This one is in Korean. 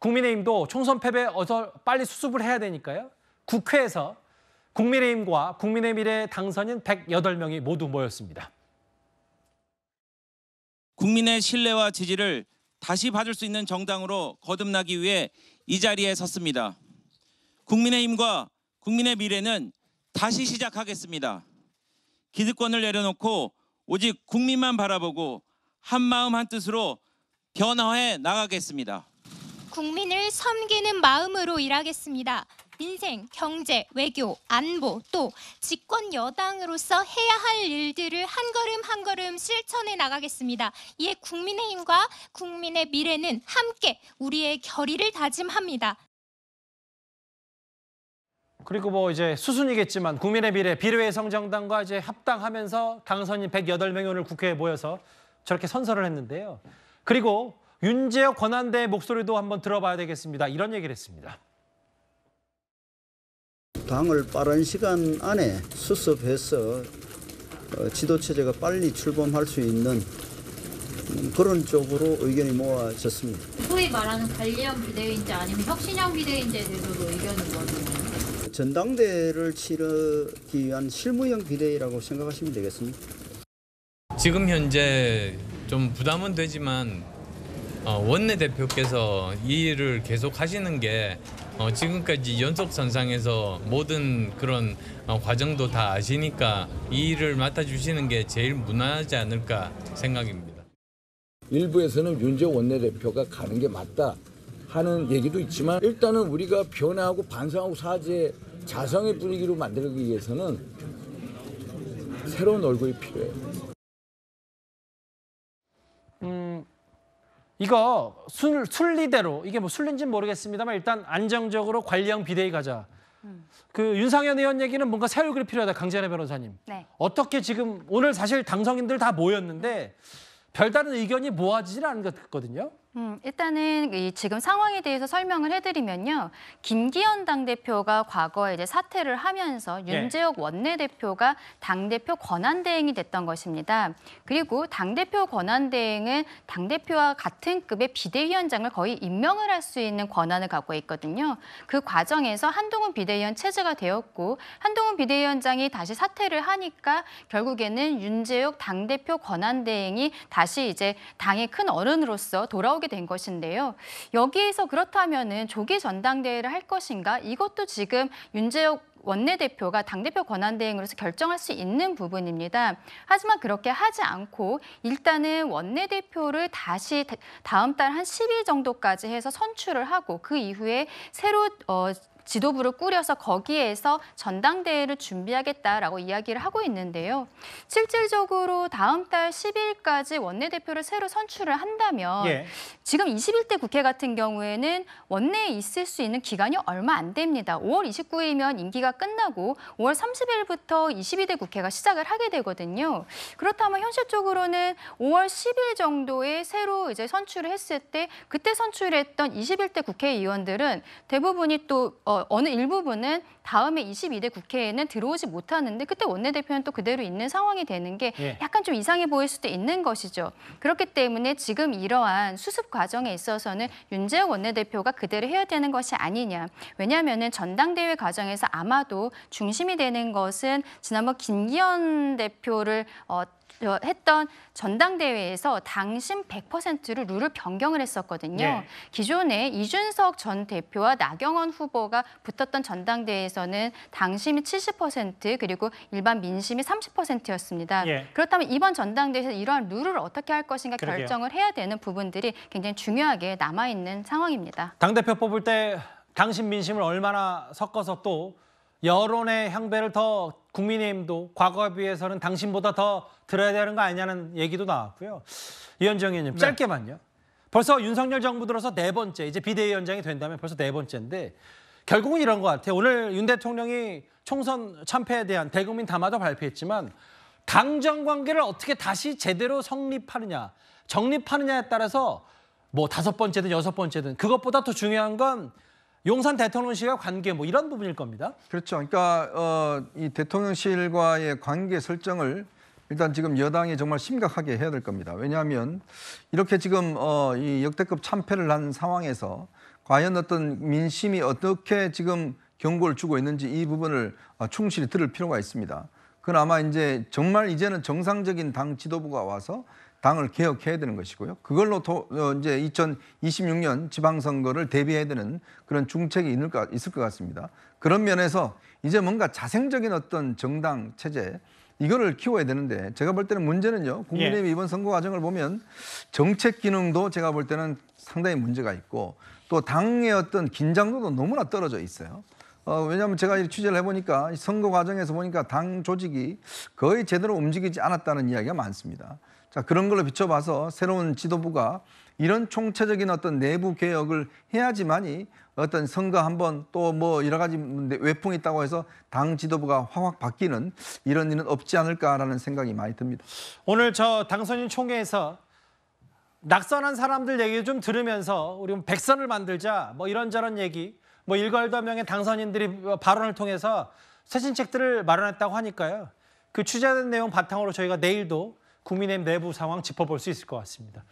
국민의힘도 총선 패배 어서 빨리 수습을 해야 되니까요. 국회에서 국민의힘과 국민의 미래 당선인 108명이 모두 모였습니다. 국민의 신뢰와 지지를 다시 받을 수 있는 정당으로 거듭나기 위해 이 자리에 섰습니다. 국민의힘과 국민의 미래는 다시 시작하겠습니다. 기득권을 내려놓고 오직 국민만 바라보고 한마음 한뜻으로 변화해 나가겠습니다. 국민을 섬기는 마음으로 일하겠습니다. 민생, 경제, 외교, 안보 또 집권 여당으로서 해야 할 일들을 한 걸음 한 걸음 실천해 나가겠습니다. 이에 국민의힘과 국민의 미래는 함께 우리의 결의를 다짐합니다. 그리고 뭐 이제 수순이겠지만 국민의 미래 비례의 성정당과 이제 합당하면서 당선인 108명이 오늘 국회에 모여서 저렇게 선서를 했는데요. 그리고 윤재혁 권한대의 목소리도 한번 들어봐야 되겠습니다. 이런 얘기를 했습니다. 당을 빠른 시간 안에 수습해서 어, 지도체제가 빨리 출범할 수 있는 음, 그런 쪽으로 의견이 모아졌습니다. 소위 말하는 관리형 비대위인지 아니면 혁신형 비대위인지에 대해서도 의견이 모아졌는데 전당대를 치르기 위한 실무형 비대위라고 생각하시면 되겠습니다. 지금 현재 좀 부담은 되지만 어, 원내대표께서 이 일을 계속 하시는 게 어, 지금까지 연속 선상에서 모든 그런 어, 과정도 다 아시니까 이 일을 맡아주시는 게 제일 무난하지 않을까 생각입니다. 일부에서는 윤재 원내대표가 가는 게 맞다 하는 얘기도 있지만 일단은 우리가 변화하고 반성하고 사죄 자성의 분위기로 만들기 위해서는 새로운 얼굴이 필요해요. 음. 이거 순, 순리대로 이게 뭐 순리인지는 모르겠습니다만 일단 안정적으로 관리형 비대위 가자. 음. 그 윤상현 의원 얘기는 뭔가 새 얼굴이 필요하다. 강재래 변호사님. 네. 어떻게 지금 오늘 사실 당성인들 다 모였는데 별다른 의견이 모아지질 않은 것 같거든요. 음, 일단은 이 지금 상황에 대해서 설명을 해드리면요. 김기현 당대표가 과거에 이제 사퇴를 하면서 예. 윤재욱 원내대표가 당대표 권한대행이 됐던 것입니다. 그리고 당대표 권한대행은 당대표와 같은 급의 비대위원장을 거의 임명을 할 수 있는 권한을 갖고 있거든요. 그 과정에서 한동훈 비대위원 체제가 되었고 한동훈 비대위원장이 다시 사퇴를 하니까 결국에는 윤재욱 당대표 권한대행이 다시 이제 당의 큰 어른으로서 돌아오 나서게 된 것인데요. 여기에서 그렇다면 조기 전당대회를 할 것인가 이것도 지금 윤재혁 원내대표가 당대표 권한대행으로서 결정할 수 있는 부분입니다. 하지만 그렇게 하지 않고 일단은 원내대표를 다시 다음 달 한 10일 정도까지 해서 선출을 하고 그 이후에 새로 어, 지도부를 꾸려서 거기에서 전당대회를 준비하겠다라고 이야기를 하고 있는데요. 실질적으로 다음 달 10일까지 원내대표를 새로 선출을 한다면 예. 지금 21대 국회 같은 경우에는 원내에 있을 수 있는 기간이 얼마 안 됩니다. 5월 29일이면 임기가 끝나고 5월 30일부터 22대 국회가 시작을 하게 되거든요. 그렇다면 현실적으로는 5월 10일 정도에 새로 이제 선출을 했을 때 그때 선출했던 21대 국회의원들은 대부분이 또 어, 어, 느 일부분은 다음에 22대 국회에는 들어오지 못하는데 그때 원내대표는 또 그대로 있는 상황이 되는 게 예. 약간 좀 이상해 보일 수도 있는 것이죠. 그렇기 때문에 지금 이러한 수습 과정에 있어서는 윤재욱 원내대표가 그대로 해야 되는 것이 아니냐. 왜냐하면 전당대회 과정에서 아마도 중심이 되는 것은 지난번 김기현 대표를 어, 했던 전당대회에서 당심 100%를 룰을 변경을 했었거든요. 네. 기존에 이준석 전 대표와 나경원 후보가 붙었던 전당대회에서는 당심이 70% 그리고 일반 민심이 30%였습니다. 네. 예. 그렇다면 이번 전당대회에서 이러한 룰을 어떻게 할 것인가 그러게요. 결정을 해야 되는 부분들이 굉장히 중요하게 남아있는 상황입니다. 당대표 뽑을 때 당심 민심을 얼마나 섞어서 또 여론의 향배를 더 국민의힘도 과거에 비해서는 당신보다 더 들어야 되는 거 아니냐는 얘기도 나왔고요. 이현정 의원님 네. 짧게만요. 벌써 윤석열 정부 들어서 네 번째 이제 비대위원장이 된다면 벌써 네 번째인데 결국은 이런 것 같아요. 오늘 윤 대통령이 총선 참패에 대한 대국민 담화도 발표했지만 당정 관계를 어떻게 다시 제대로 성립하느냐 정립하느냐에 따라서 뭐 다섯 번째든 여섯 번째든 그것보다 더 중요한 건 용산 대통령실과 관계 뭐 이런 부분일 겁니다. 그렇죠. 그러니까 어, 이 대통령실과의 관계 설정을 일단 지금 여당이 정말 심각하게 해야 될 겁니다. 왜냐하면 이렇게 지금 어, 이 역대급 참패를 한 상황에서 과연 어떤 민심이 어떻게 지금 경고를 주고 있는지 이 부분을 어, 충실히 들을 필요가 있습니다. 그건 마 이제 정말 이제는 정상적인 당 지도부가 와서 당을 개혁해야 되는 것이고요. 그걸로 도, 어, 이제 2026년 지방선거를 대비해야 되는 그런 중책이 있을 것, 있을 것 같습니다. 그런 면에서 이제 뭔가 자생적인 어떤 정당 체제 이거를 키워야 되는데 제가 볼 때는 문제는요. 국민의힘 예. 이번 선거 과정을 보면 정책 기능도 제가 볼 때는 상당히 문제가 있고 또 당의 어떤 긴장도도 너무나 떨어져 있어요. 어, 왜냐하면 제가 취재를 해보니까 선거 과정에서 보니까 당 조직이 거의 제대로 움직이지 않았다는 이야기가 많습니다. 자, 그런 걸로 비춰봐서 새로운 지도부가 이런 총체적인 어떤 내부 개혁을 해야지만이 어떤 선거 한번 또 뭐 여러 가지 외풍이 있다고 해서 당 지도부가 확확 바뀌는 이런 일은 없지 않을까라는 생각이 많이 듭니다. 오늘 저 당선인 총회에서 낙선한 사람들 얘기 를좀 들으면서 우리 뭐 백선을 만들자 뭐 이런저런 얘기 뭐 일괄도 명의 당선인들이 발언을 통해서 쇄신책들을 마련했다고 하니까요. 그 취재된 내용 바탕으로 저희가 내일도 국민의힘 내부 상황 짚어볼 수 있을 것 같습니다.